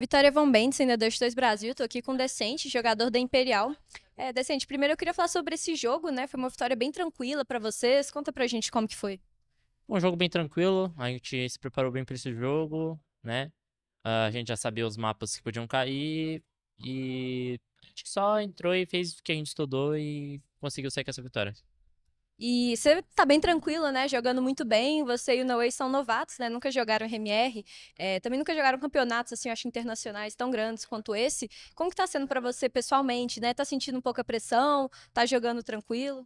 Vitória Von Bendsen, ainda 2-2 Brasil, tô aqui com o Decente, jogador da Imperial. É, Decente, primeiro eu queria falar sobre esse jogo, né? Foi uma vitória bem tranquila para vocês. Conta pra gente como que foi. Um jogo bem tranquilo, a gente se preparou bem para esse jogo, né? Ah, a gente já sabia os mapas que podiam cair e a gente só entrou e fez o que a gente estudou e conseguiu sair com essa vitória. E você tá bem tranquilo, né? Jogando muito bem. Você e o Noé são novatos, né? Nunca jogaram RMR. É, eh, também nunca jogaram campeonatos, assim, acho, internacionais tão grandes quanto esse. Como que tá sendo para você pessoalmente, né? Tá sentindo um pouca pressão? Tá jogando tranquilo?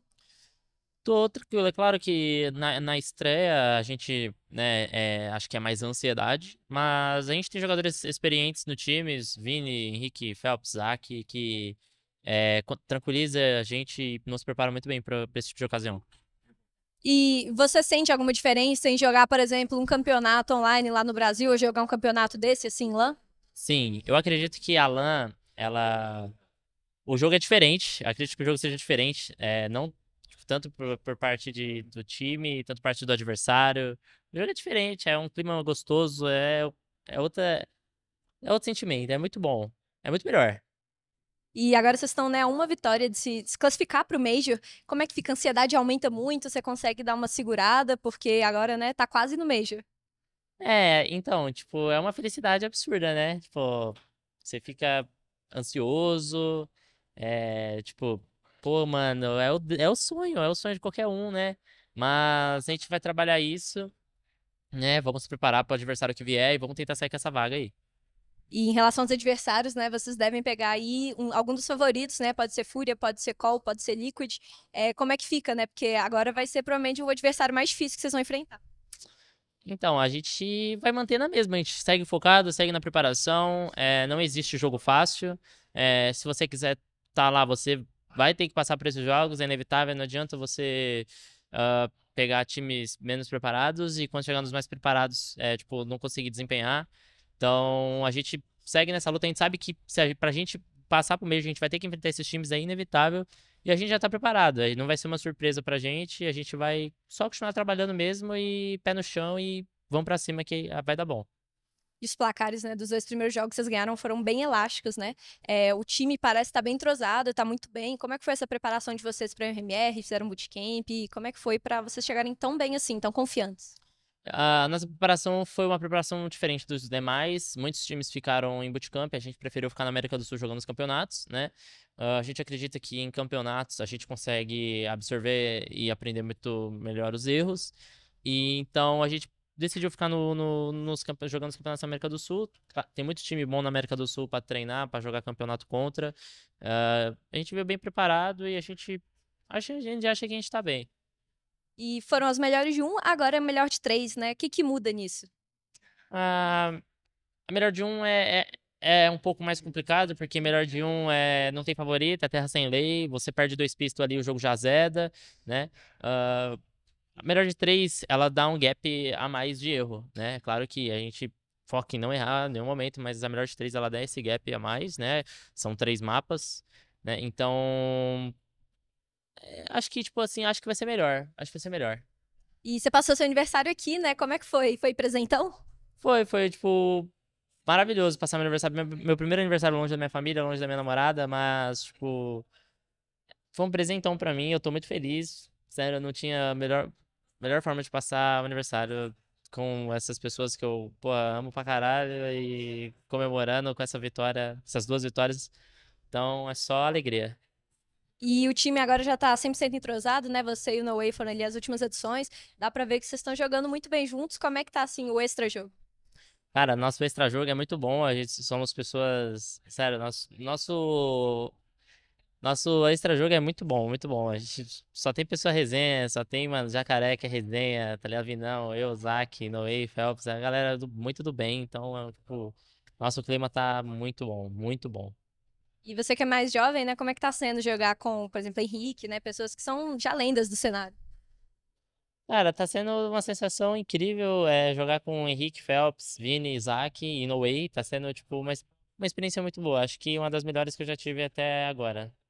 Tô tranquilo. É claro que na, na estreia a gente, né, é, acho que é mais ansiedade, mas a gente tem jogadores experientes no time, Vini, Henrique, Phelps, Zaki, que é, tranquiliza a gente e nos prepara muito bem para esse tipo de ocasião. E você sente alguma diferença em jogar, por exemplo, um campeonato online lá no Brasil ou jogar um campeonato desse assim LAN Sim, eu acredito que a LAN, ela o jogo é diferente, acredito que o jogo seja diferente, é, não tipo, tanto por, por parte de, do time, tanto por parte do adversário. O jogo é diferente, é um clima gostoso, é é outra é outro sentimento, é muito bom, é muito melhor. E agora vocês estão, né, uma vitória de se, classificar para o Major. Como é que fica? A ansiedade aumenta muito? Você consegue dar uma segurada? Porque agora, né, tá quase no Major. É, então, tipo, é uma felicidade absurda, né? Tipo, você fica ansioso, é, tipo, pô, mano, é o, é o sonho, é o sonho de qualquer um, né? Mas a gente vai trabalhar isso, né? Vamos se preparar para o adversário que vier e vamos tentar sair com essa vaga aí. E em relação aos adversários, né, vocês devem pegar aí um, algum dos favoritos, né? Pode ser Fúria, pode ser Call, pode ser Liquid. É, como é que fica, né? Porque agora vai ser provavelmente o adversário mais difícil que vocês vão enfrentar. Então, a gente vai manter na mesma. A gente segue focado, segue na preparação. É, não existe jogo fácil. É, se você quiser estar tá lá, você vai ter que passar por esses jogos. É inevitável, não adianta você. Uh, pegar times menos preparados e quando chegar nos mais preparados, é, tipo, não conseguir desempenhar. Então, a gente segue nessa luta. A gente sabe que se a, pra gente passar pro meio, a gente vai ter que enfrentar esses times, é inevitável. E a gente já tá preparado. Não vai ser uma surpresa pra gente. A gente vai só continuar trabalhando mesmo e pé no chão e vamos para cima que ah, vai dar bom e os placares né, dos dois primeiros jogos que vocês ganharam foram bem elásticos, né? É, o time parece estar tá bem entrosado, está muito bem. Como é que foi essa preparação de vocês para o RMR? Fizeram bootcamp? Como é que foi para vocês chegarem tão bem assim, tão confiantes? A nossa preparação foi uma preparação diferente dos demais. Muitos times ficaram em bootcamp, a gente preferiu ficar na América do Sul jogando os campeonatos, né? Uh, a gente acredita que em campeonatos a gente consegue absorver e aprender muito melhor os erros. E então a gente decidiu ficar no, no, nos jogando os campeonatos na América do Sul. Tem muito time bom na América do Sul para treinar, para jogar campeonato contra. Uh, a gente veio bem preparado e a gente, a gente acha que a gente está bem. E foram as melhores de um, agora é melhor de três, né? O que, que muda nisso? Ah, a melhor de um é, é, é, um pouco mais complicado, porque melhor de um é, não tem favorito, é terra sem lei, você perde dois pistos ali, o jogo já zeda, né? Ah, a melhor de três, ela dá um gap a mais de erro, né? É claro que a gente foca em não errar em nenhum momento, mas a melhor de três, ela dá esse gap a mais, né? São três mapas, né? Então, é, acho que, tipo assim, acho que vai ser melhor. Acho que vai ser melhor. E você passou seu aniversário aqui, né? Como é que foi? Foi presentão? Foi, foi, tipo, maravilhoso passar meu aniversário. Meu, meu primeiro aniversário longe da minha família, longe da minha namorada, mas, tipo. Foi um presentão pra mim, eu tô muito feliz. Sério, eu não tinha melhor, melhor forma de passar o aniversário com essas pessoas que eu pô, amo pra caralho e comemorando com essa vitória, essas duas vitórias. Então é só alegria. E o time agora já tá 100% entrosado, né? Você e o No foram ali as últimas edições. Dá para ver que vocês estão jogando muito bem juntos. Como é que tá, assim, o extra-jogo? Cara, nosso extra-jogo é muito bom. A gente somos pessoas... Sério, nosso... Nosso, nosso extra-jogo é muito bom, muito bom. A gente só tem pessoa resenha, só tem, mano, Jacaré que é resenha, tá ligado? Vinão, eu, Zac, No Phelps. A galera do... muito do bem. Então, é, tipo... Nosso clima tá muito bom, muito bom. E você que é mais jovem, né? Como é que tá sendo jogar com, por exemplo, Henrique, né? Pessoas que são já lendas do cenário. Cara, tá sendo uma sensação incrível é, jogar com Henrique, Phelps, Vini, Isaac e Noway. Tá sendo, tipo, uma, uma experiência muito boa. Acho que uma das melhores que eu já tive até agora.